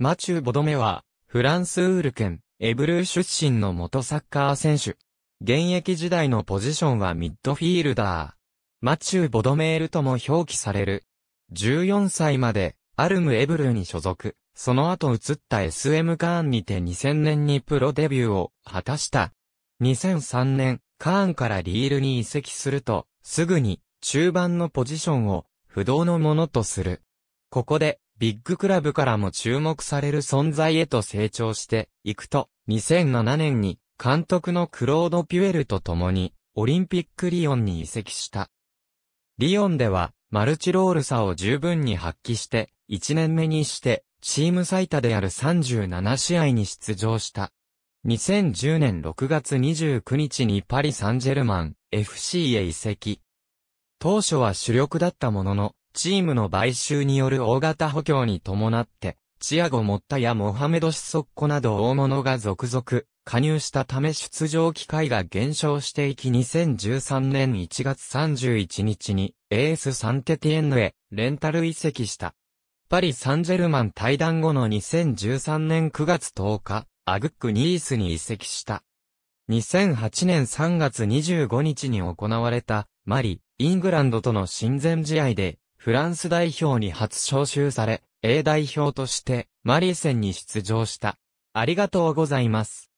マチュー・ボドメは、フランス・ウール県、エブルー出身の元サッカー選手。現役時代のポジションはミッドフィールダー。マチュー・ボドメールとも表記される。14歳まで、アルム・エブルーに所属。その後移った SM カーンにて2000年にプロデビューを果たした。2003年、カーンからリールに移籍すると、すぐに中盤のポジションを不動のものとする。ここでビッグクラブからも注目される存在へと成長していくと、2007年に監督のクロード・ピュエルと共に、オリンピックリオンに移籍した。リオンでは、マルチロールさを十分に発揮して、1年目にして、チーム最多である37試合に出場した。2010年6月29日にパリ・サンジェルマン FC へ移籍。当初は主力だったものの、チームの買収による大型補強に伴って、チアゴ・モッタやモハメド・シソッコなど大物が続々加入したため出場機会が減少していき2013年1月31日にエース・サンテティエンヌへレンタル移籍した。パリ・サンジェルマン対談後の2013年9月10日、アグック・ニースに移籍した。2008年3月25日に行われたマリ、イングランドとの親善試合でフランス代表に初招集され、A 代表としてマリー戦に出場した。ありがとうございます。